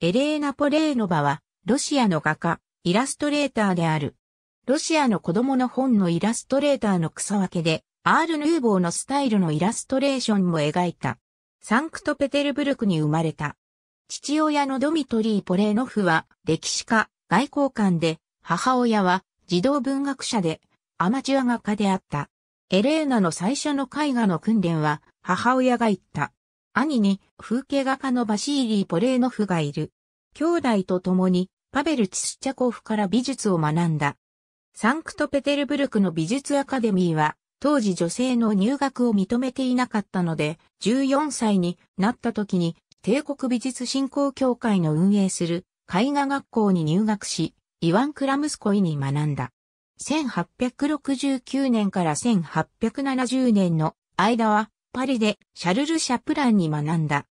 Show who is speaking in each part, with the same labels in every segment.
Speaker 1: エレーナ・ポレーノバは、ロシアの画家、イラストレーターである。ロシアの子供の本のイラストレーターの草分けで、アール・ヌーボーのスタイルのイラストレーションも描いた。サンクトペテルブルクに生まれた。父親のドミトリー・ポレーノフは、歴史家、外交官で、母親は、児童文学者で、アマチュア画家であった。エレーナの最初の絵画の訓練は、母親が行った。兄に風景画家のバシーリー・ポレーノフがいる。兄弟と共にパベル・チスチャコフから美術を学んだ。サンクトペテルブルクの美術アカデミーは当時女性の入学を認めていなかったので14歳になった時に帝国美術振興協会の運営する絵画学校に入学しイワン・クラムスコイに学んだ。1869年から1870年の間はパリでシャルル・シャプランに学んだ。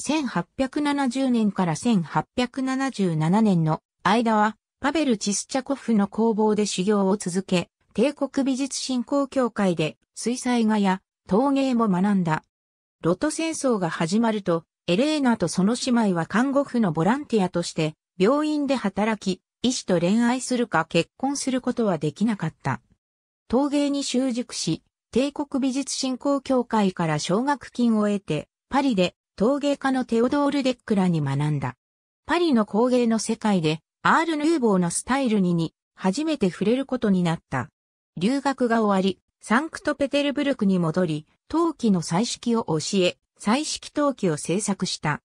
Speaker 1: 1870年から1877年の間は、パベル・チスチャコフの工房で修行を続け、帝国美術振興協会で水彩画や陶芸も学んだ。ロト戦争が始まると、エレーナとその姉妹は看護婦のボランティアとして病院で働き、医師と恋愛するか結婚することはできなかった。陶芸に習熟し、帝国美術振興協会から奨学金を得て、パリで陶芸家のテオドール・デックラに学んだ。パリの工芸の世界で、アール・ヌーボーのスタイルにに、初めて触れることになった。留学が終わり、サンクトペテルブルクに戻り、陶器の彩色を教え、彩色陶器を制作した。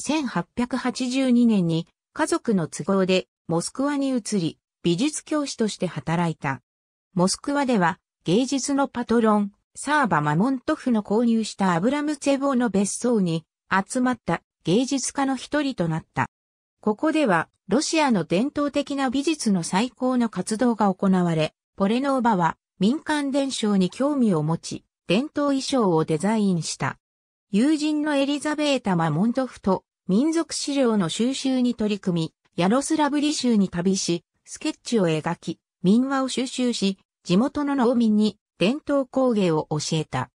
Speaker 1: 1882年に家族の都合でモスクワに移り、美術教師として働いた。モスクワでは芸術のパトロン、サーバ・マモントフの購入したアブラムツェボの別荘に集まった芸術家の一人となった。ここでは、ロシアの伝統的な美術の最高の活動が行われ、ポレノーバは民間伝承に興味を持ち、伝統衣装をデザインした。友人のエリザベータ・マモントフと民族資料の収集に取り組み、ヤロスラブリ州に旅し、スケッチを描き、民話を収集し、地元の農民に伝統工芸を教えた。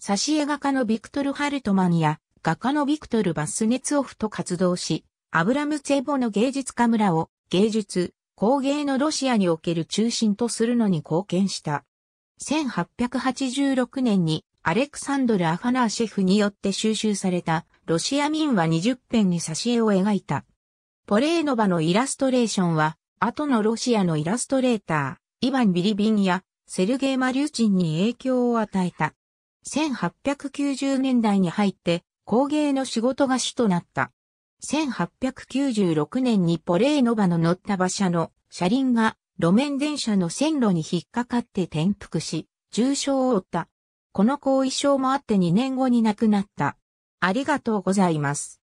Speaker 1: 挿絵画家のビクトル・ハルトマンや画家のビクトル・バスネツオフと活動し、アブラム・ツェボの芸術家村を芸術、工芸のロシアにおける中心とするのに貢献した。1886年にアレクサンドル・アファナーシェフによって収集されたロシア民話20編に挿絵を描いた。ポレーノバのイラストレーションは後のロシアのイラストレーター、イヴァン・ビリビンやセルゲイ・マリューチンに影響を与えた。1890年代に入って工芸の仕事が主となった。1896年にポレーノバの乗った馬車の車輪が路面電車の線路に引っかかって転覆し、重傷を負った。この後遺症もあって2年後に亡くなった。ありがとうございます。